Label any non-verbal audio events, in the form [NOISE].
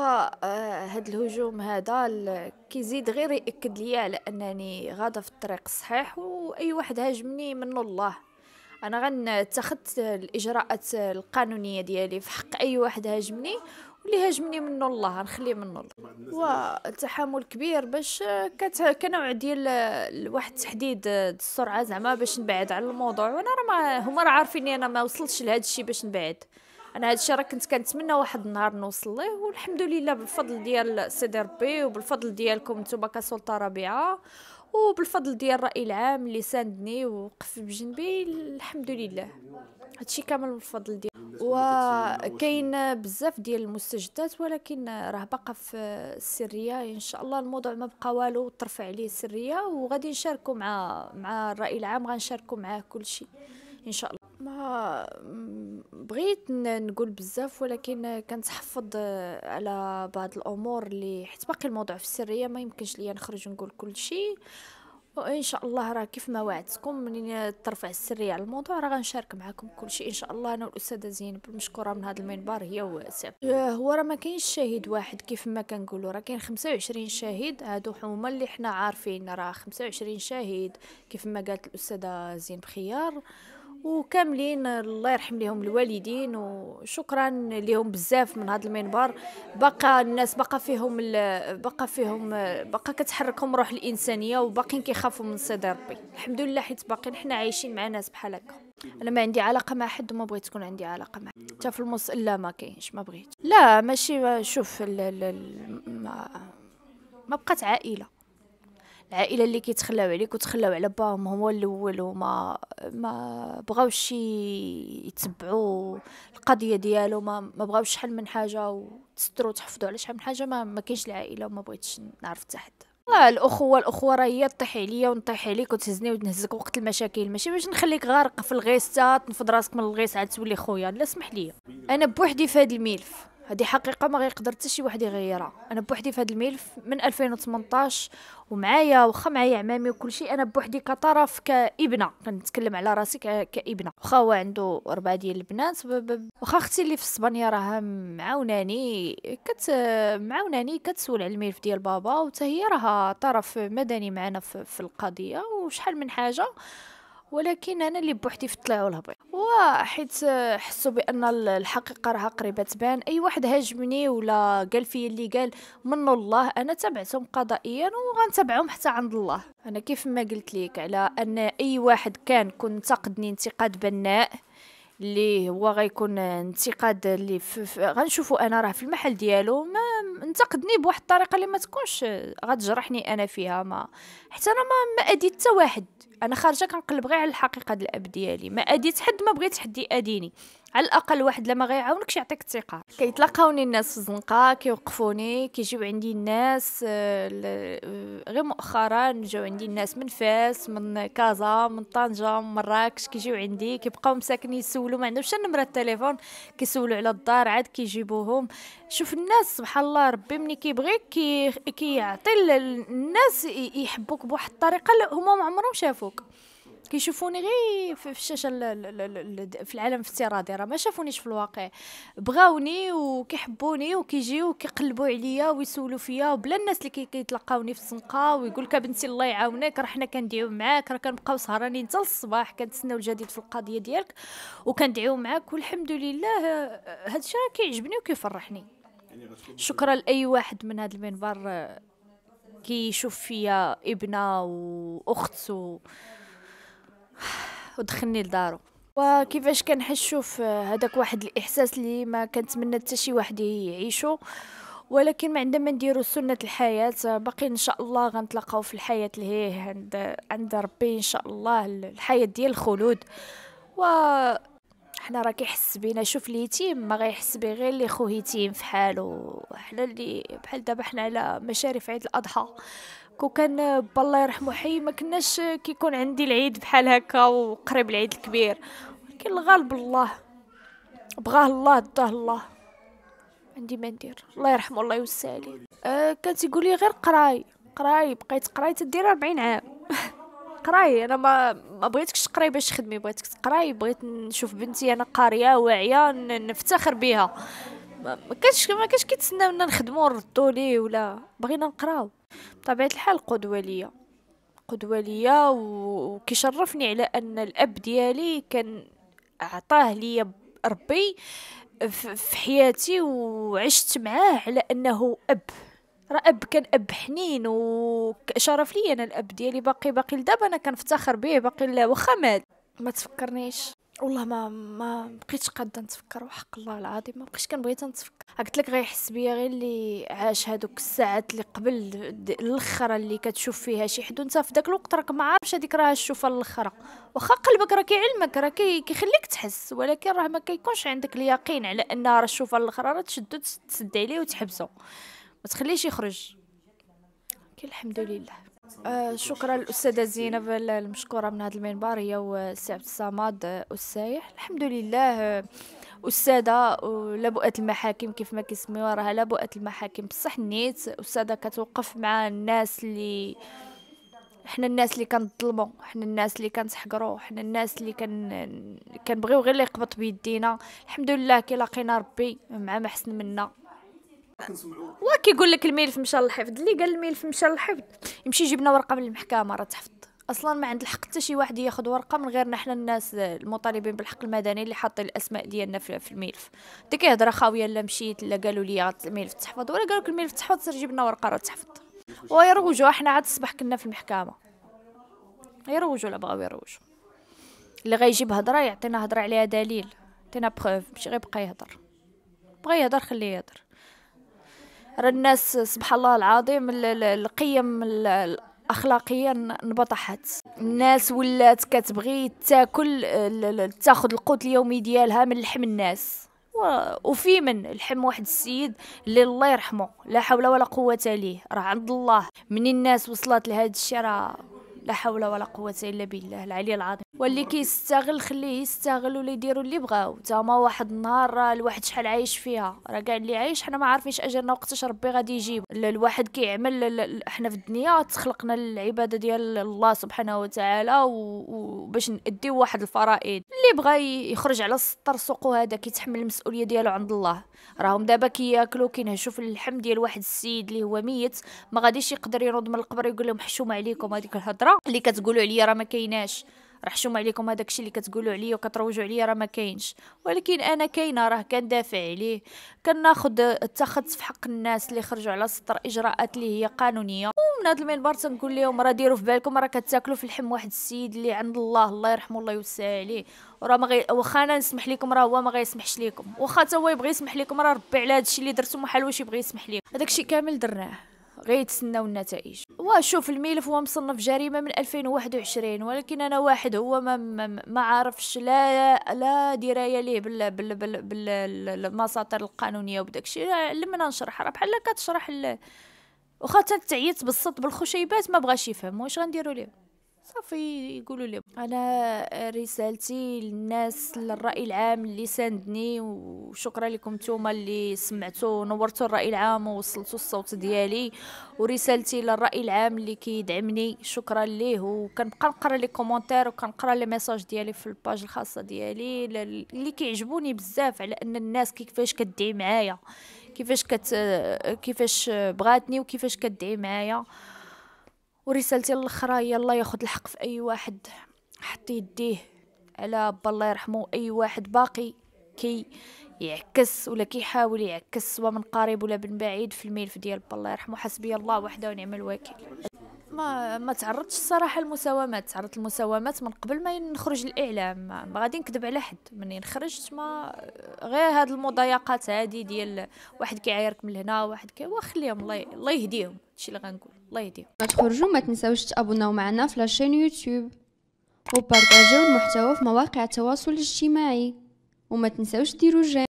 هو آه، هاد الهجوم هذا كيزيد غير ياكد ليا على انني غاده في الطريق الصحيح واي واحد هاجمني من الله انا غن غنتخذت الاجراءات القانونيه ديالي في حق اي واحد هاجمني واللي هاجمني منه الله غنخليه من الله وتحامل كبير باش آه، كنوع ديال آه، واحد تحديد السرعه زعما باش نبعد على الموضوع وانا راه هما راه عارفين انا ما وصلتش لهذا الشيء باش نبعد انا هذا الشيء راه كنت كنتمنى واحد النهار نوصل ليه والحمد لله بالفضل ديال سيدي ربي وبالفضل ديالكم نتوما كسلطه رابعه وبالفضل ديال الراي العام اللي ساندني ووقف بجنبي الحمد لله هادشي كامل بالفضل ديال وكاين بزاف ديال المستجدات ولكن راه باقا في السريه ان شاء الله الموضوع ما بقى والو ترفع عليه السريه وغادي نشاركوا مع مع الراي العام غنشاركوا معاه كلشي ان شاء الله ما بغيت نقول بزاف ولكن كنتحفظ آه، على بعض الامور اللي حيت باقي الموضوع في السريه ما يمكنش ليا نخرج نقول كل شيء وان شاء الله راه كيف ما وعدتكم منين ترفع السريه على الموضوع راه غنشارك معكم كل شيء ان شاء الله انا والاستاذه زينب المشكوره من هذا المنبر هي وسام آه، هو راه ما كاينش شاهد واحد كيف ما كنقولوا راه كاين 25 شاهد هادو هما اللي حنا عارفين راه 25 شاهد كيف ما قالت الاستاذه زينب خيار وكاملين الله يرحم لهم الوالدين وشكرا لهم بزاف من هذا المنبر بقى الناس بقى فيهم بقى فيهم بقى كتحركهم روح الانسانيه وباقيين كيخافوا من صيد ربي الحمد لله حيت باقيين حنا عايشين مع ناس بحال هكا انا ما عندي علاقه مع حد وما بغيت تكون عندي علاقه مع حتى في المص لا ما كاينش ما بغيت لا ماشي شوف ما, ما بقات عائله العائله اللي كيتخلاو عليك وتخلاو على باهم هما الاول وما ما بغاوش يتبعوا القضيه ديالو ما ما بغاوش شحال من حاجه وتستروا وتحفظوا على شحال من حاجه ما ما كاينش العائله وما بغيتش نعرف حتى حد الاخوه الاخوه راه هي طيح عليا ونطيح عليك وتهزني ونهزك وقت المشاكل ماشي باش نخليك غارق في الغيسه تنفض راسك من الغيس عاد تولي خويا لا سمح لي انا بوحدي في هذا الملف هذه حقيقه ما غيقدر حتى شي واحد يغيرها انا بوحدي في هذا الملف من 2018 ومعايا واخا معايا عمامي وكل شيء انا بوحدي كطرف كابنه كنتكلم على راسي كابنه واخا هو عنده اربعه ديال البنات واخا اختي اللي في اسبانيا راها معاوناني كت معاوناني كتسول على الملف ديال بابا وتا راها طرف مدني معنا في القضيه وشحال من حاجه ولكن انا اللي بوحدي في الطلع والهبط وحيت حسوا بان الحقيقه راها قريبه تبان اي واحد هاجمني ولا قال فيا اللي قال من الله انا تبعتهم قضائيا وغنتبعهم حتى عند الله انا كيف ما قلت لك على ان اي واحد كان كنت انتقدني انتقاد بناء اللي هو غيكون انتقاد اللي غنشوفو انا راه في المحل ديالو ما انتقدني بواحد الطريقه اللي ما تكونش غتجرحني انا فيها ما حتى انا ما, ما اديت حتى واحد انا خارجه كنقلب غير على الحقيقه ديال الاب ديالي ما اديت حد ما بغيت حد ياديني على الاقل واحد لما غيعاونكش يعطيك الثقه كيتلاقاوني الناس في الزنقه كيوقفوني كيجيو عندي الناس آه، آه، غير مؤخرا جاو عندي الناس من فاس من كازا من طنجه من مراكش كيجيو عندي كيبقاو مساكنين يسولوا ما عندهمش نمره التليفون كيسولوا على الدار عاد كيجيبوهم شوف الناس سبحان الله ربي ملي كيبغيك كي كيعطي كي الناس يحبوك بواحد الطريقه هما ما عمرهم شافوك كيشوفوني غير في الشاشه في العالم الافتراضي راه ما شافونيش في الواقع بغاوني وكيحبوني وكيجيو وكيقلبوا عليا ويسولوا فيا وبلا الناس اللي كيتلقاوني في الزنقه ويقول لك بنتي الله يعاونك راه حنا كندعيو معاك راه كنبقاو سهرانين حتى للصباح كنتسناو الجديد في القضيه ديالك وكندعيو معاك والحمد لله هذا الشيء راه كيعجبني وكيفرحني شكرا لاي واحد من هذا المنبر آه، كيشوف فيا ابنه واخت و... ودخلني لدارو وكيفاش كنحسو في هذاك واحد الاحساس اللي ما كنتمنى حتى شي واحد يعيشو ولكن ما عندما نديرو سنه الحياه باقي ان شاء الله غنتلاقاو في الحياه اللي هي عند عند ربي ان شاء الله الحياه ديال الخلود و حنا راه كيحس بينا شوف اليتيم ما غيحس به غير اللي خو يتيم في حاله حنا اللي بحال دابا حنا على مشارف عيد الاضحى كو كان بالله يرحمه حي ما كناش كيكون عندي العيد بحال هكا وقريب العيد الكبير ولكن الغالب الله بغاه الله داه الله عندي ما ندير الله يرحمه الله يوسع عليه أه كان تيقول لي غير قراي قراي بقيت قراي تدير 40 عام [LAUGHS] قراي انا ما ما بغيتكش تقراي باش تخدمي بغيتك تقراي بغيت نشوف بنتي انا قاريه واعيه نفتخر بها ما كانش ما كانش منا نخدمو نردو ليه ولا بغينا نقراو بطبيعه الحال قدوه ليا قدوه ليا وكيشرفني على ان الاب ديالي كان عطاه ليا ربي في حياتي وعشت معاه على انه اب راه اب كان اب حنين وشرف لي انا الاب ديالي باقي باقي لدابا انا كنفتخر به باقي واخا مات ما تفكرنيش والله ما ما بقيتش قاده نتفكر وحق الله العظيم ما بقيتش كنبغي تنتفكر قلت لك غيحس بيا غير اللي عاش هذوك الساعات اللي قبل الاخره اللي كتشوف فيها شي حد انت في داك الوقت راك ما عارفش هذيك راه تشوفها الاخره واخا قلبك راه كيعلمك راه كيخليك تحس ولكن راه ما كيكونش عندك اليقين على انها راه تشوفها الاخره راه تشدو تسد عليه وتحبسه ما تخليهش يخرج كي الحمد لله آه، شكرا الأستاذة زينب المشكورة من هذا المنبر هي والسي عبد الصمد السايح الحمد لله أستاذة لبؤة المحاكم كيف ما كيسميو راها لبؤة المحاكم بصح نيت أستاذة كتوقف مع الناس اللي حنا الناس اللي كنظلموا حنا الناس اللي كنتحقروا حنا الناس اللي كان كنبغيو غير اللي يقبط بيدينا الحمد لله كي لقينا ربي مع ما حسن منا كنسمعوا وكيقول لك الملف مشى للحفظ اللي قال الملف مشى للحفظ يمشي يجيب لنا ورقه من المحكمه راه تحفظ اصلا ما عند الحق حتى شي واحد ياخذ ورقه من غيرنا حنا الناس المطالبين بالحق المدني اللي حاطين الاسماء ديالنا في الملف انت كيهضر خاويه لا مشيت لا قالوا لي الملف تحفظ ولا قالوا لك الملف تحفظ سير جيب لنا ورقه راه تحفظ ويروجوا حنا عاد الصباح كنا في المحكمه يروجوا لا بغاو يروجوا اللي غيجيب هضره يعطينا هضره عليها دليل يعطينا بروف ماشي غيبقى يهضر بغى يهضر خليه يهضر الناس سبحان الله العظيم القيم الاخلاقيه انبطحت الناس ولات كتبغي تاكل تاخذ القوت اليومي ديالها من لحم الناس وفي من لحم واحد السيد اللي الله يرحمه لا حول ولا قوه ليه راه عند الله من الناس وصلت لهذا الشيء راه لا حول ولا قوه الا بالله العلي العظيم واللي كيستغل خليه يستغل ولا يديروا اللي بغاو تما واحد النهار راه الواحد شحال عايش فيها راه كاع اللي عايش حنا ما عارفينش اجرنا وقتاش ربي غادي يجيب الواحد كيعمل حنا في الدنيا تخلقنا العباده ديال الله سبحانه وتعالى وباش ناديو واحد الفرائض اللي بغى يخرج على السطر سوقو هذا كيتحمل المسؤوليه ديالو عند الله راهم دابا كياكلوا كينهشوا في اللحم ديال واحد السيد اللي هو ميت ما غاديش يقدر ينوض من القبر يقول لهم حشومه عليكم هذيك الهضره اللي كتقولوا عليا راه ما كايناش راح شوم عليكم هذاك الشيء اللي كتقولوا عليا وكتروجوا عليا راه ما كاينش ولكن انا كاينه راه كندافع عليه كناخذ التخذ في حق الناس اللي خرجوا على سطر اجراءات اللي هي قانونيه ومن هذا المنبر تنقول لهم راه ديروا في بالكم راه كتاكلوا في الحم واحد السيد اللي عند الله الله يرحمه الله يوسع عليه وراه ما غي... واخا انا نسمح لكم راه هو ما غيسمحش لكم واخا حتى هو يبغي يسمح لكم راه ربي على هذا الشيء اللي درتو ما حلوش يبغي يسمح لكم هذاك الشيء كامل درناه غيتسناو النتائج واشوف الملف هو مصنف جريمه من 2021 ولكن انا واحد هو ما ما عارفش لا لا درايه ليه بال بال بال بالمساطر القانونيه وداكشي الشيء لما نشرح راه بحال كتشرح وخا تعيط بالصد بالخشيبات ما بغاش يفهم واش غنديروا ليه صافي يقولوا لي انا رسالتي للناس للراي العام اللي ساندني وشكرا لكم نتوما اللي سمعتوا نورتوا الراي العام ووصلتوا الصوت ديالي ورسالتي للراي العام اللي كيدعمني شكرا ليه وكنبقى نقرا لي كومونتير وكنقرا لي ميساج ديالي في الباج الخاصه ديالي اللي كيعجبوني بزاف على ان الناس كيفاش كدعي معايا كيفاش كت كيفاش بغاتني وكيفاش كدعي معايا ورسالتي الاخرى هي الله ياخذ الحق في اي واحد حط يديه على با الله يرحمه اي واحد باقي كي يعكس ولا كيحاول يعكس سواء من قريب ولا من بعيد في الملف ديال با الله يرحمه حسبي الله وحده ونعم الوكيل ما ما تعرضتش الصراحه للمساومات تعرضت للمساومات من قبل ما نخرج الاعلام ما غادي نكذب على حد منين خرجت ما غير هاد المضايقات هادي ديال واحد كيعايرك من هنا واحد كي وخليهم الله الله يهديهم هادشي اللي غنقول الله يهديهم تخرجوا ما تنساوش تابوناو معنا في لاشين يوتيوب وبارطاجيو المحتوى في مواقع التواصل الاجتماعي وما تنساوش ديروا جيم